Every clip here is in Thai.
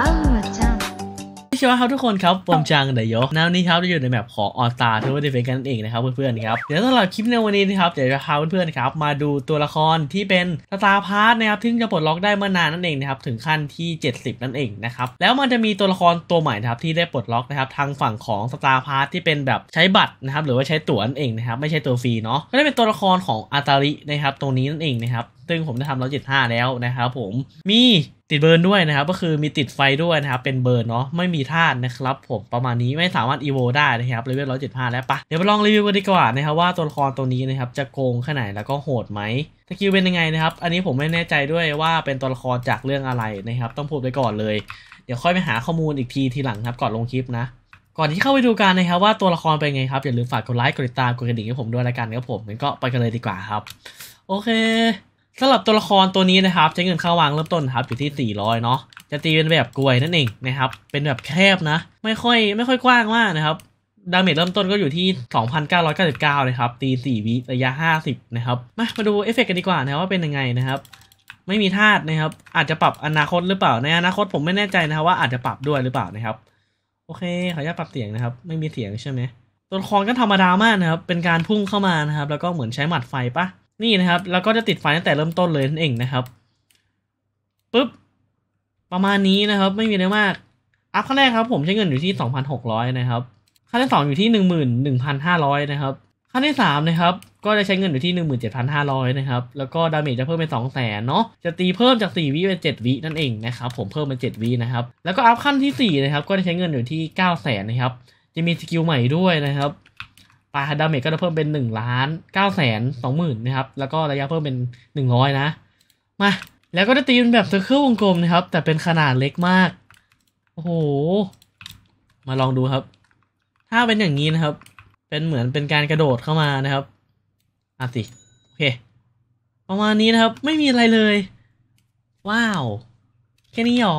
ばんはちสวัสดีครับทุกคนครับ ผมจางเดยนวันนี้ครับจะอยู่ในแมปของออตาเทอร์เดฟกันเองนะครับเพื่อนๆครับเดี๋ยวสำหรับคลิปในวันนี้นะครับเดี๋ยวจะพาเพื่อนๆครับมาดูตัวละครที่เป็นสตาพาร์ทนะครับที่จะปลดล็อกได้เมื่อนานนั่นเองนะครับถึงขั้นที่ 70 นั่นเองนะครับแล้วมันจะมีตัวละครตัวใหม่นะครับ ที่ได้ปลดล็อกนะครับ ทางฝั่งของสตาพาร์ทที่เป็นแบบใช้บัตรนะครับหรือว่าใช้ตั๋วนั่นเองนะครับ ไม่ใช่ตัวฟรีเนาะก็ได้เป็นตัวละครของอาตาลินะครับตรงนี้นั่นเองนะครับซึ่งผมได้ทำร้อยเจ็ดห้าแล้วนะครับผมมีติดเบิร์นด้วยนะครับ ก็คือมีติดไฟด้วยนะครับ เป็นเบิร์นเนาะไม่มีธาตุนะครับผมประมาณนี้ไม่สามารถอีโวได้นะครับเลเวลร้อยเจ็ดห้าแล้วปะเดี๋ยวไปลองรีวิวกันดีกว่านะครับ ว่าตัวละครตัวนี้นะครับ จะโกงขนาดแล้วก็โหดไหมสกิลเป็นยังไงนะครับ อันนี้ผมไม่แน่ใจด้วยว่าเป็นตัวละครจากเรื่องอะไรนะครับ ต้องพูดไปก่อนเลยเดี๋ยวค่อยไปหาข้อมูลอีกทีทีหลังครับ ก่อนลงคลิปนะ ก่อนที่เข้าไปดูกันนะครับ ว่าตัวละครเป็นไงครับอย่าลืมฝากกดไลค์กดติดตามกดกระดิ่งให้ผมด้วยละกันครับผมงั้นก็ไปกันเลยดีกว่าครับ โอเคสำหรับตัวละครตัวนี้นะครับใช้เงินค่าวางเริ่มต้นครับอยู่ที่ 400 เนาะจะตีเป็นแบบกลวยนั่นเองนะครับ เป็นแบบแคบนะไม่ค่อย ไม่ค่อยกว้างมากนะครับดาเมจเริ่มต้นก็อยู่ที่ 2,999นะครับ ตี 4วิระยะ 50 นะครับ มามาดูเอฟเฟกกันดีกว่านะว่าเป็นยังไงนะครับ ไม่มีธาตุนะครับ อาจจะปรับอนาคตหรือเปล่า ในอนาคตผมไม่แน่ใจนะครับว่าอาจจะปรับด้วยหรือเปล่านะครับโอเคขออนุญาตปรับเสียงนะครับ ไม่มีเสียงใช่ไหมตัวละครก็ธรรมดามากนะครับ เป็นการพุ่งเข้ามานะครับ แล้วก็เหมือนใช้หมัดไฟปะนี่นะครับแล้วก็จะติดไฟตั้งแต่เริ่มต้นเลยนั่นเองนะครับปุ๊บประมาณนี้นะครับ ไม่มีอะไรมากอัพขั้นแรกครับ ผมใช้เงินอยู่ที่ 2,600นะครับ ขั้นที่2อยู่ที่11,500นะครับขั้นที่3นะครับก็จะใช้เงินอยู่ที่17,500นะครับแล้วก็ดาเมจจะเพิ่มเป็น200,000เนาะจะตีเพิ่มจาก4วิเป็น7วินั่นเองนะครับ ผมเพิ่มเป็น7วินะครับ แล้วก็อัพขั้นที่4นะครับก็จะใช้เงินอยู่ที่900,000นะครับ จะมีสกิลใหม่ด้วยนะครับปลาดาเมจก็จะเพิ่มเป็นหนึ่งล้านเก้าแสนสองหมื่นนะครับ แล้วก็ระยะเพิ่มเป็นหนึ่งร้อยนะมา แล้วก็จะตีเป็นแบบเซอร์เคิลวงกลมนะครับ แต่เป็นขนาดเล็กมากโอ้โห มาลองดูครับ ถ้าเป็นอย่างนี้นะครับ เป็นเหมือนเป็นการกระโดดเข้ามานะครับอ่ะสิโอเค ประมาณนี้นะครับไม่มีอะไรเลย ว้าว แค่นี้หรอ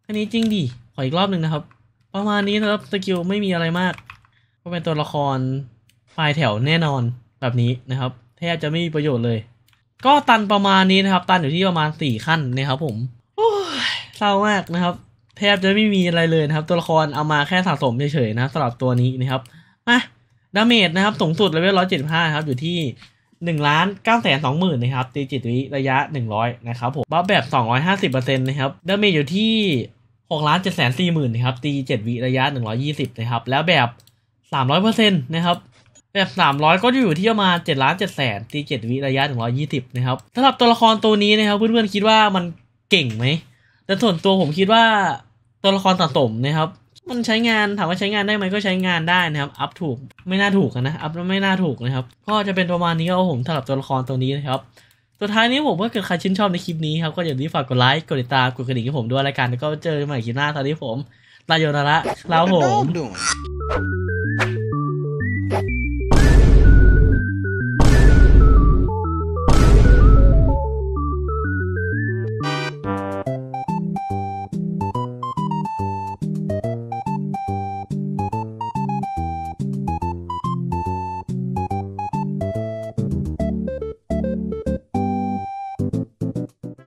แค่นี้จริงดิขออีกรอบหนึ่งนะครับประมาณนี้นะครับสกิลไม่มีอะไรมากก็เป็นตัวละครปลายแถวแน่นอนแบบนี้นะครับแทบจะไม่มีประโยชน์เลย ก็ตันประมาณนี้นะครับ ตันอยู่ที่ประมาณสี่ขั้นนะครับ ผม โอ้ยเศร้ามากนะครับ แทบจะไม่มีอะไรเลยนะครับตัวละครเอามาแค่สะสมเฉยๆนะสำหรับตัวนี้นะครับอ่ะดาเมจนะครับสูงสุดเลเวลร้อยเจ็ดห้าครับอยู่ที่หนึ่งล้านเก้าแสนสองหมื่นนะครับตีจิตวิระยะหนึ่งร้อยนะครับผมบัฟแบบสองร้อยห้าสิบเปอร์เซ็นต์นะครับดาเมจอยู่ที่หกล้านเจ็ดแสนสี่หมื่นนะครับ ตีเจ็ดวิระยะหนึ่งร้อยยี่สิบนะครับ แล้วแบบสามร้อยเปอร์เซ็นต์นะครับแบบสามร้อยก็อยู่ที่ประมาณเจ็ดล้านเจ็ดแสนตีเจ็ดวิระยะถึงร้อยยี่สิบนะครับสำหรับตัวละครตัวนี้นะครับ เพื่อนๆคิดว่ามันเก่งไหมแต่ส่วนตัวผมคิดว่าตัวละครสะสมนะครับ มันใช้งานถามว่าใช้งานได้ไหมก็ใช้งานได้นะครับ อัพถูกไม่น่าถูกนะอัพไม่น่าถูกนะครับ ก็จะเป็นประมาณนี้ก็ผมสำหรับตัวละครตัวนี้นะครับสุดท้ายนี้ผมว่าเกิดใครชื่นชอบในคลิปนี้ครับก็อย่าลืมฝากกดไลค์กดติดตามกดกระดิ่งให้ผมด้วยรายการแล้วก็เจอกันใหม่คลิปหน้าตอนนี้ผมลาโยนาระแล้วผม